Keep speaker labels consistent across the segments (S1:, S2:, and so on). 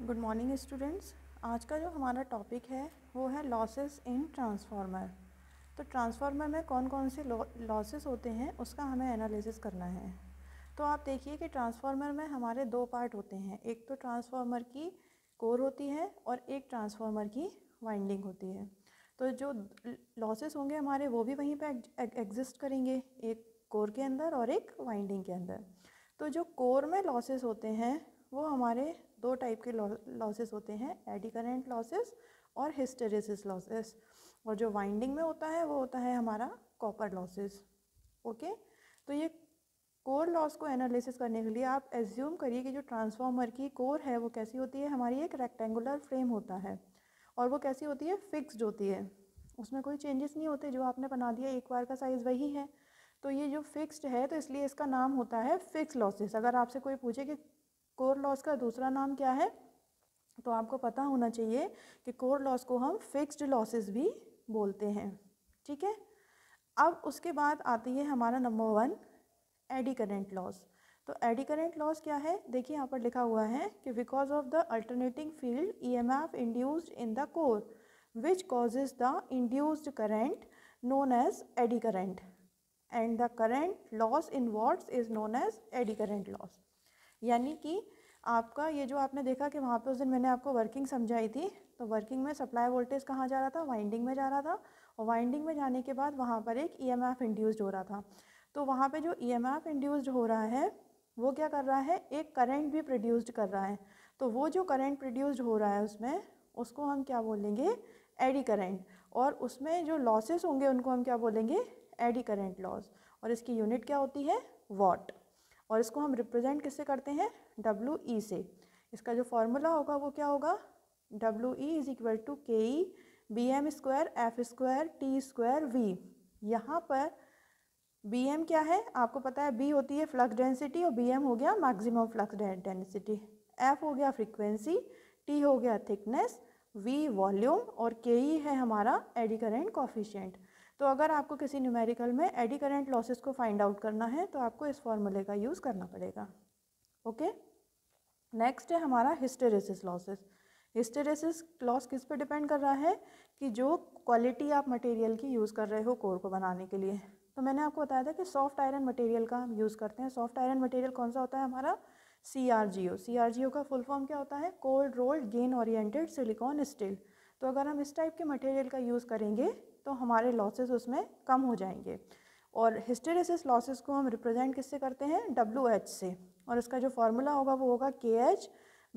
S1: good morning students आज का जो हमारा टॉपिक है वो है लॉसेस इन ट्रांसफार्मर तो ट्रांसफार्मर में कौन कौन से लॉसेस होते हैं उसका हमें एनालिसिस करना है तो आप देखिए कि ट्रांसफार्मर में हमारे दो पार्ट होते हैं एक तो ट्रांसफार्मर की कोर होती है और एक ट्रांसफार्मर की वाइंडिंग होती है तो जो लॉसेस होंगे हमारे वो भी वहीं पर एग्जिस्ट करेंगे एक कोर के अंदर और एक वाइंडिंग के अंदर तो जो कोर में लॉसेस होते हैं वो हमारे दो टाइप के लॉसेस होते हैं एडी करेंट लॉसेस और हिस्टेरेसिस लॉसेस और जो वाइंडिंग में होता है वो होता है हमारा कॉपर लॉसेस ओके तो ये कोर लॉस को एनालिसिस करने के लिए आप एज्यूम करिए कि जो ट्रांसफार्मर की कोर है वो कैसी होती है हमारी एक रेक्टेंगुलर फ्रेम होता है और वो कैसी होती है फिक्स्ड होती है उसमें कोई चेंजेस नहीं होते जो आपने बना दिया एक बार का साइज़ वही है तो ये जो फिक्स्ड है तो इसलिए इसका नाम होता है फिक्स लॉसेस अगर आपसे कोई पूछे कि कोर लॉस का दूसरा नाम क्या है तो आपको पता होना चाहिए कि कोर लॉस को हम फिक्स्ड लॉसेस भी बोलते हैं ठीक है अब उसके बाद आती है हमारा number one eddy current loss तो एडी करेंट लॉस क्या है देखिए यहाँ पर लिखा हुआ है कि because of the alternating field E M F induced in the core which causes the induced current known as eddy current and the current loss in watts is known as eddy current loss यानी कि आपका ये जो आपने देखा कि वहाँ पे उस दिन मैंने आपको वर्किंग समझाई थी तो वर्किंग में सप्लाई वोल्टेज कहाँ जा रहा था वाइंडिंग में जा रहा था और वाइंडिंग में जाने के बाद वहाँ पर एक ई इंड्यूस्ड हो रहा था तो वहाँ पर जो ई इंड्यूस्ड हो रहा है वो क्या कर रहा है एक करेंट भी प्रोड्यूस्ड कर रहा है तो वो जो करेंट प्रोड्यूस्ड हो रहा है उसमें उसको हम क्या बोलेंगे एडी करेंट और उसमें जो लॉसेस होंगे उनको हम क्या बोलेंगे एडी करेंट लॉस और इसकी यूनिट क्या होती है वॉट और इसको हम रिप्रेजेंट किससे करते हैं डब्ल्यू ई e से इसका जो फॉर्मूला होगा वो क्या होगा W E is equal to K E B M square F square T square V यहाँ पर बी एम क्या है आपको पता है बी होती है फ्लक्स डेंसिटी और बी एम हो गया मैक्सिमम फ्लक्स डेंसिटी एफ हो गया फ्रिक्वेंसी टी हो गया थिकनेस वी वॉल्यूम और के ई e है हमारा एडी करेंट कॉफिशियंट तो अगर आपको किसी न्यूमेरिकल में एडी करेंट लॉसेस को फाइंड आउट करना है तो आपको इस फॉर्मूले का यूज़ करना पड़ेगा ओके नेक्स्ट है हमारा हिस्टेरेसिस लॉसेस हिस्टेरेसिस लॉस किस पे डिपेंड कर रहा है कि जो क्वालिटी आप मटेरियल की यूज़ कर रहे हो कोर को बनाने के लिए तो मैंने आपको बताया था कि सॉफ्ट आयरन मटेरियल का हम यूज़ करते हैं सॉफ्ट आयरन मटेरियल कौन सा होता है हमारा सी आर जी ओ सी आर जी ओ का फुल फॉर्म क्या होता है cold rolled grain oriented silicon steel तो अगर हम इस टाइप के मटेरियल का यूज़ करेंगे तो हमारे लॉसेस उसमें कम हो जाएंगे और हिस्टेरेसिस लॉसेस को हम रिप्रेजेंट किससे करते हैं डब्ल्यू एच से और इसका जो फार्मूला होगा वो होगा के एच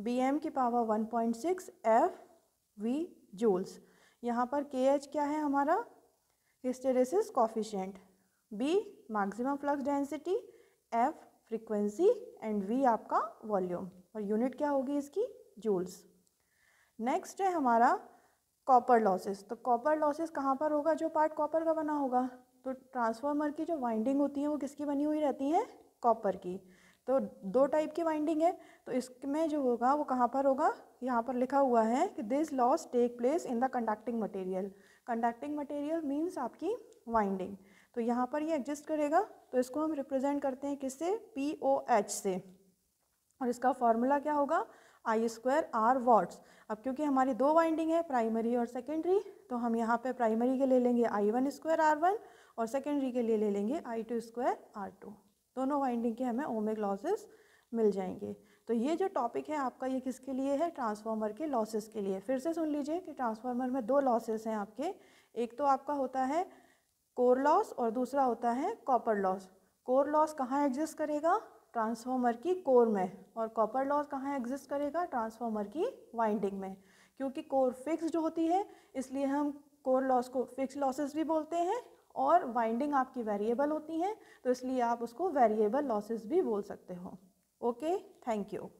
S1: बी एम की power one point six F V joules यहाँ पर के एच क्या है हमारा hysteresis coefficient B maximum flux density F frequency and V आपका वॉल्यूम और यूनिट क्या होगी इसकी जूल्स नेक्स्ट है हमारा कॉपर लॉसेस तो कॉपर लॉसेस कहाँ पर होगा जो पार्ट कॉपर का बना होगा तो ट्रांसफार्मर की जो वाइंडिंग होती है वो किसकी बनी हुई रहती है कॉपर की तो दो टाइप की वाइंडिंग है तो इसमें जो होगा वो कहाँ पर होगा यहाँ पर लिखा हुआ है कि this loss take place in the conducting material conducting material means आपकी वाइंडिंग तो यहाँ पर ये एग्जिस्ट करेगा तो इसको हम रिप्रेजेंट करते हैं किससे पी ओ एच से और इसका फॉर्मूला क्या होगा आई स्क्वायर आर वॉट्स अब क्योंकि हमारी दो वाइंडिंग है प्राइमरी और सेकेंडरी तो हम यहाँ पे प्राइमरी के ले लेंगे I one square R one और सेकेंडरी के लिए ले लेंगे I two square R two दोनों वाइंडिंग के हमें ओमिक लॉसेस मिल जाएंगे तो ये जो टॉपिक है आपका ये किसके लिए है ट्रांसफार्मर के लॉसेस के लिए फिर से सुन लीजिए कि ट्रांसफार्मर में दो लॉसेस हैं आपके एक तो आपका होता है कोर लॉस और दूसरा होता है कॉपर लॉस कोर लॉस कहाँ एग्जिस्ट करेगा ट्रांसफॉर्मर की कोर में और कॉपर लॉस कहाँ एग्जिस्ट करेगा ट्रांसफॉर्मर की वाइंडिंग में क्योंकि कोर जो होती है इसलिए हम कोर लॉस को फिक्स लॉसेस भी बोलते हैं और वाइंडिंग आपकी वेरिएबल होती हैं तो इसलिए आप उसको वेरिएबल लॉसेस भी बोल सकते हो ओके थैंक यू